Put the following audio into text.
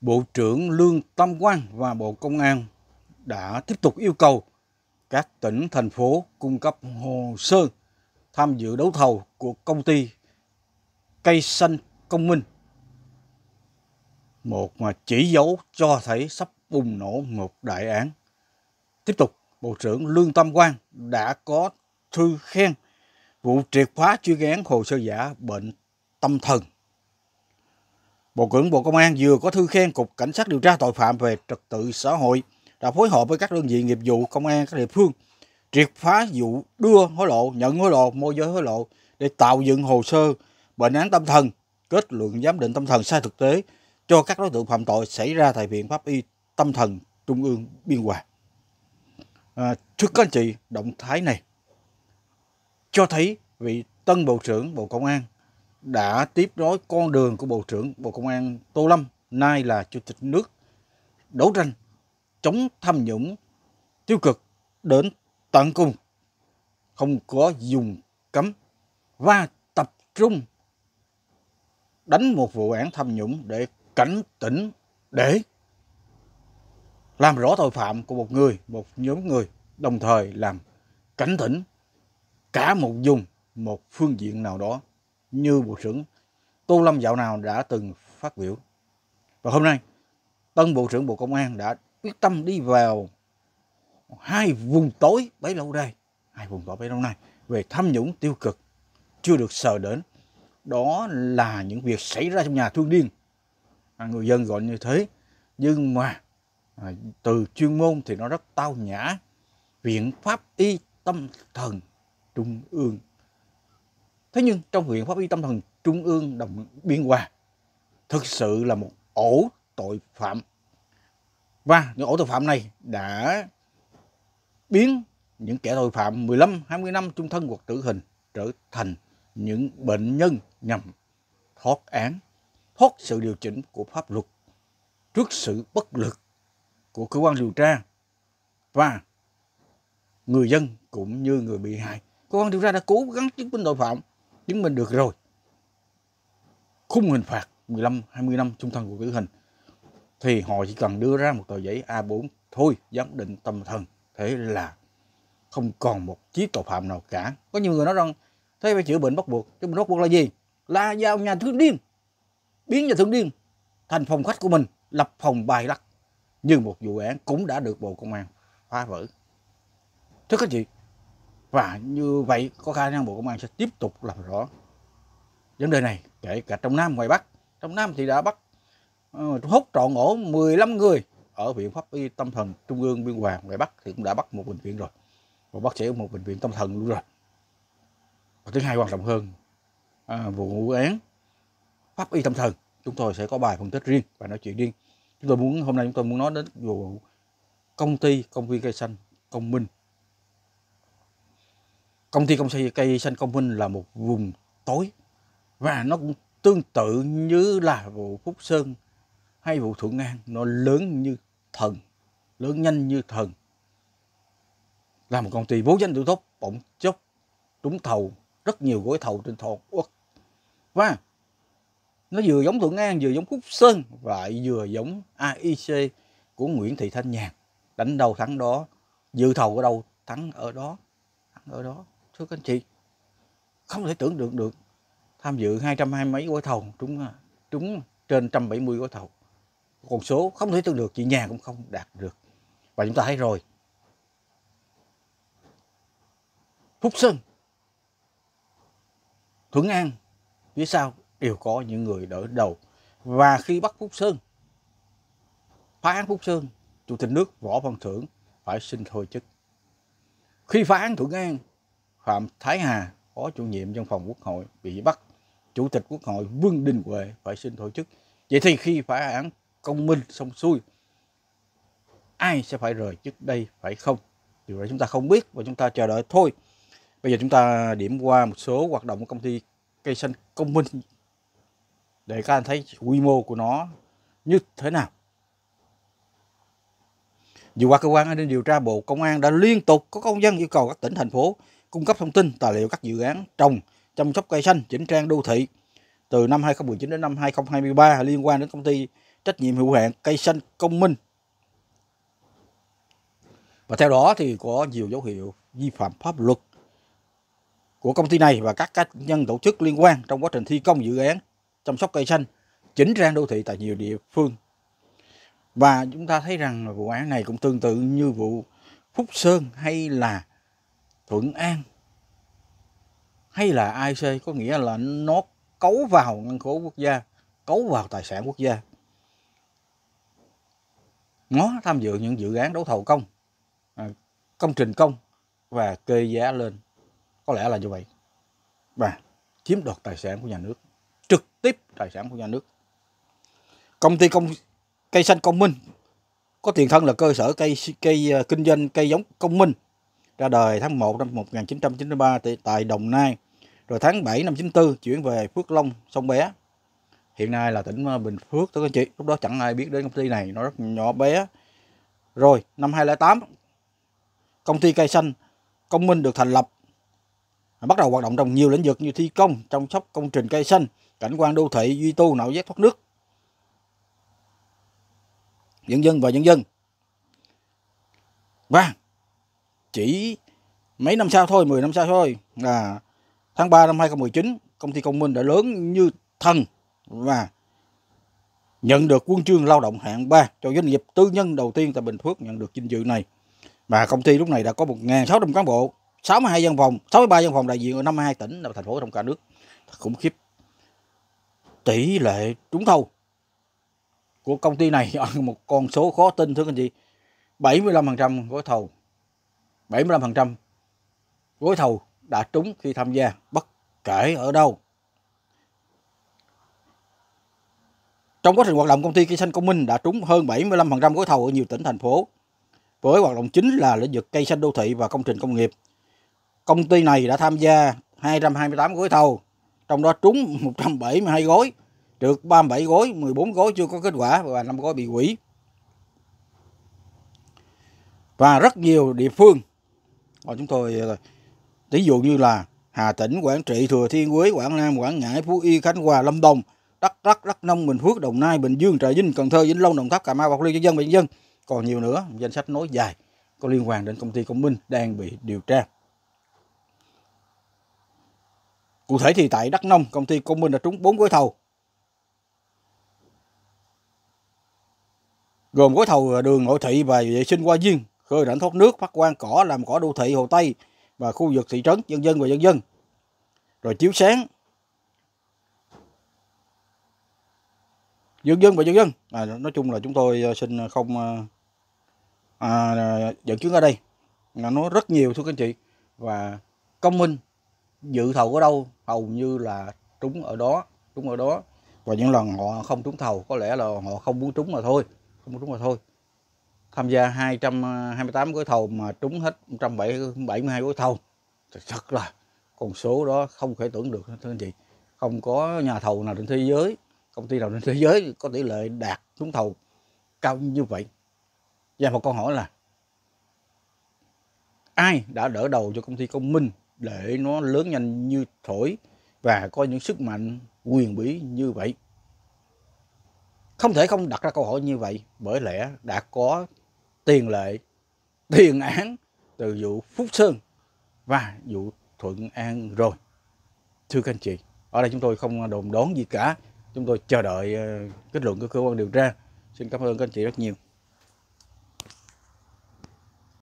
Bộ trưởng Lương Tam Quang và Bộ Công an đã tiếp tục yêu cầu các tỉnh, thành phố cung cấp hồ sơ tham dự đấu thầu của công ty Cây Xanh Công Minh. Một mà chỉ dấu cho thấy sắp bùng nổ một đại án. Tiếp tục, Bộ trưởng Lương Tam Quang đã có thư khen vụ triệt phá chuyên án hồ sơ giả bệnh tâm thần Bộ trưởng Bộ Công an vừa có thư khen Cục Cảnh sát điều tra tội phạm về trật tự xã hội đã phối hợp với các đơn vị nghiệp vụ công an các địa phương triệt phá vụ đưa hối lộ, nhận hối lộ, môi giới hối lộ để tạo dựng hồ sơ bệnh án tâm thần, kết luận giám định tâm thần sai thực tế cho các đối tượng phạm tội xảy ra tại Viện Pháp y Tâm thần Trung ương Biên Hòa. À, thưa các anh chị, động thái này cho thấy vị tân Bộ trưởng Bộ Công an đã tiếp nối con đường của Bộ trưởng Bộ Công an Tô Lâm, nay là Chủ tịch nước đấu tranh chống tham nhũng tiêu cực đến tận cùng, không có dùng cấm và tập trung đánh một vụ án tham nhũng để cảnh tỉnh để làm rõ tội phạm của một người, một nhóm người, đồng thời làm cảnh tỉnh cả một vùng, một phương diện nào đó như Bộ trưởng Tô Lâm dạo nào đã từng phát biểu. Và hôm nay, tân Bộ trưởng Bộ Công an đã quyết tâm đi vào hai vùng tối bấy lâu đây, hai vùng tối bấy lâu nay về tham nhũng tiêu cực chưa được sờ đến. Đó là những việc xảy ra trong nhà thương điên. À, người dân gọi như thế. Nhưng mà à, từ chuyên môn thì nó rất tao nhã. Viện Pháp Y Tâm Thần Trung ương Thế nhưng trong huyện pháp y tâm thần Trung ương Đồng Biên Hòa thực sự là một ổ tội phạm. Và những ổ tội phạm này đã biến những kẻ tội phạm 15, 20 năm trung thân hoặc tử hình trở thành những bệnh nhân nhằm thoát án, thoát sự điều chỉnh của pháp luật trước sự bất lực của cơ quan điều tra và người dân cũng như người bị hại. Cơ quan điều tra đã cố gắng chứng minh tội phạm chứng minh được rồi khung hình phạt 15 20 năm trung thân của tử hình thì họ chỉ cần đưa ra một tờ giấy A4 thôi giám định tâm thần thế là không còn một chiếc tội phạm nào cả có nhiều người nói rằng thế phải chữa bệnh bắt buộc chứ bệnh bắt buộc là gì là giao nhà thương điên biến nhà thương điên thành phòng khách của mình lập phòng bài lắc nhưng một vụ án cũng đã được bộ công an phá vỡ thưa các chị và như vậy có khả năng Bộ Công an sẽ tiếp tục làm rõ vấn đề này kể cả trong Nam ngoài Bắc. Trong Nam thì đã bắt uh, hốt trọn ổ 15 người ở Viện Pháp y Tâm thần Trung ương Biên Hòa ngoài Bắc thì cũng đã bắt một bệnh viện rồi. và bác sĩ ở một bệnh viện tâm thần luôn rồi. Và thứ hai quan trọng hơn uh, vụ án Pháp y Tâm thần chúng tôi sẽ có bài phân tích riêng và nói chuyện riêng. Chúng tôi muốn hôm nay chúng tôi muốn nói đến vụ công ty công viên cây xanh công minh công ty công xây cây xanh công minh là một vùng tối và nó cũng tương tự như là vụ phúc sơn hay vụ thuận an nó lớn như thần lớn nhanh như thần là một công ty vô danh tự tốt bỗng chốc trúng thầu rất nhiều gói thầu trên toàn quốc và nó vừa giống thuận An, vừa giống Phúc Sơn và vừa giống AIC của Nguyễn Thị Thanh Nhàn. Đánh đầu thắng đó, dự thầu ở đâu thắng ở đó, thắng ở đó thưa các anh chị không thể tưởng được được tham dự hai trăm hai mấy gói thầu trúng à, trúng trên 170 gói thầu con số không thể tưởng được chị nhà cũng không đạt được và chúng ta thấy rồi Phúc Sơn Thuận An phía sau đều có những người đỡ đầu và khi bắt Phúc Sơn phá án Phúc Sơn Chủ tịch nước Võ Văn Thưởng phải xin thôi chức khi phá án Thuận An Phạm Thái Hà, Phó chủ nhiệm văn phòng Quốc hội bị bắt. Chủ tịch Quốc hội Vương Đình Huệ phải xin thôi chức. Vậy thì khi phá án công minh xong xuôi, ai sẽ phải rời chức đây phải không? Điều đó chúng ta không biết và chúng ta chờ đợi thôi. Bây giờ chúng ta điểm qua một số hoạt động của công ty cây xanh công minh để các anh thấy quy mô của nó như thế nào. Dù qua cơ quan an ninh điều tra Bộ Công an đã liên tục có công dân yêu cầu các tỉnh thành phố cung cấp thông tin, tài liệu các dự án trồng, chăm sóc cây xanh, chỉnh trang đô thị. Từ năm 2019 đến năm 2023 liên quan đến công ty trách nhiệm hữu hạn cây xanh công minh. Và theo đó thì có nhiều dấu hiệu vi phạm pháp luật của công ty này và các cá nhân tổ chức liên quan trong quá trình thi công dự án chăm sóc cây xanh, chỉnh trang đô thị tại nhiều địa phương. Và chúng ta thấy rằng vụ án này cũng tương tự như vụ Phúc Sơn hay là thuận an hay là IC có nghĩa là nó cấu vào ngân khố quốc gia cấu vào tài sản quốc gia nó tham dự những dự án đấu thầu công à, công trình công và kê giá lên có lẽ là như vậy và chiếm đoạt tài sản của nhà nước trực tiếp tài sản của nhà nước công ty công cây xanh công minh có tiền thân là cơ sở cây cây à, kinh doanh cây giống công minh ra đời tháng 1 năm 1993 tại Đồng Nai, rồi tháng 7 năm 94 chuyển về Phước Long, Sông Bé. Hiện nay là tỉnh ờ, Bình Phước thưa các anh chị, lúc đó chẳng ai biết đến công ty này, nó rất nhỏ bé. Rồi, năm 2008, công ty cây xanh Công Minh được thành lập, bắt đầu hoạt động trong nhiều lĩnh vực như thi công, chăm sóc công trình cây xanh, cảnh quan đô thị, duy tu, nạo vét thoát nước, dân dân và dân dân. Và chỉ mấy năm sau thôi 10 năm sau thôi là tháng 3 năm 2019 công ty công minh đã lớn như thần và nhận được quân chương lao động hạng 3 cho doanh nghiệp tư nhân đầu tiên tại Bình Phước nhận được vinh dự này. Và công ty lúc này đã có 1.600 cán bộ, 62 văn phòng, 63 văn phòng đại diện ở 52 tỉnh và thành phố trong cả nước. Thật khủng khiếp. Tỷ lệ trúng thầu của công ty này một con số khó tin thưa anh chị. 75% gói thầu 75% gói thầu đã trúng khi tham gia bất kể ở đâu. Trong quá trình hoạt động, công ty Cây Xanh Công Minh đã trúng hơn 75% gói thầu ở nhiều tỉnh, thành phố, với hoạt động chính là lĩnh vực cây xanh đô thị và công trình công nghiệp. Công ty này đã tham gia 228 gói thầu, trong đó trúng 172 gói, được 37 gói, 14 gói chưa có kết quả và 5 gói bị hủy. Và rất nhiều địa phương rồi ờ, chúng tôi ví ờ, dụ như là Hà Tĩnh, Quảng Trị, Thừa Thiên Huế, Quảng Nam, Quảng Ngãi, Phú Yên, Khánh Hòa, Lâm Đồng, Đắk Lắk, Đắk Nông, Bình Phước, Đồng Nai, Bình Dương, Trà Vinh, Cần Thơ, Vĩnh Long, Đồng Tháp, Cà Mau, Bạc Liêu, Dân dân, Bình Dân. Còn nhiều nữa, danh sách nối dài có liên quan đến công ty Công Minh đang bị điều tra. Cụ thể thì tại Đắk Nông, công ty Công Minh đã trúng 4 gói thầu. Gồm gói thầu ờ, đường nội thị và vệ sinh qua viên khơi rãnh thoát nước, phát quang cỏ làm cỏ đô thị Hồ Tây và khu vực thị trấn, dân dân và dân dân. Rồi chiếu sáng. Dân dân và dân dân. À, nói chung là chúng tôi ờ, xin ờ, không ờ, à, dẫn chứng ở đây. Nó rất nhiều thưa các anh chị. Và công minh dự thầu ở đâu hầu như là trúng ở đó trúng ở đó và những lần họ không trúng thầu có lẽ là họ không muốn trúng mà thôi không muốn trúng mà thôi tham gia 228 gói thầu mà trúng hết 172 gói thầu thật là con số đó không thể tưởng được thưa anh chị không có nhà thầu nào trên thế giới công ty nào trên thế giới có tỷ lệ đạt trúng thầu cao như vậy và một câu hỏi là ai đã đỡ đầu cho công ty công minh để nó lớn nhanh như thổi và có những sức mạnh quyền bỉ như vậy không thể không đặt ra câu hỏi như vậy bởi lẽ đã có tiền lệ tiền án từ vụ Phúc Sơn và vụ Thuận An rồi. Thưa các anh chị, ở đây chúng tôi không đồn đón gì cả. Chúng tôi chờ đợi ờ, kết luận của cơ quan điều tra. Xin cảm ơn các anh chị rất nhiều.